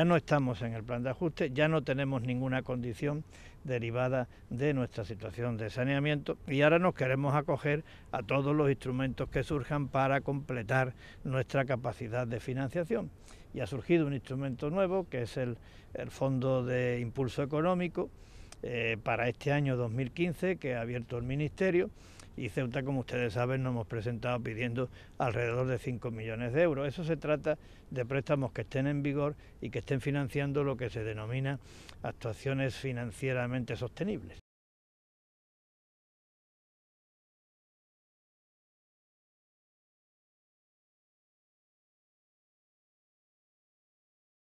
Ya no estamos en el plan de ajuste, ya no tenemos ninguna condición derivada de nuestra situación de saneamiento y ahora nos queremos acoger a todos los instrumentos que surjan para completar nuestra capacidad de financiación. Y ha surgido un instrumento nuevo que es el, el Fondo de Impulso Económico eh, para este año 2015 que ha abierto el Ministerio y Ceuta, como ustedes saben, nos hemos presentado pidiendo alrededor de 5 millones de euros. Eso se trata de préstamos que estén en vigor y que estén financiando lo que se denomina actuaciones financieramente sostenibles.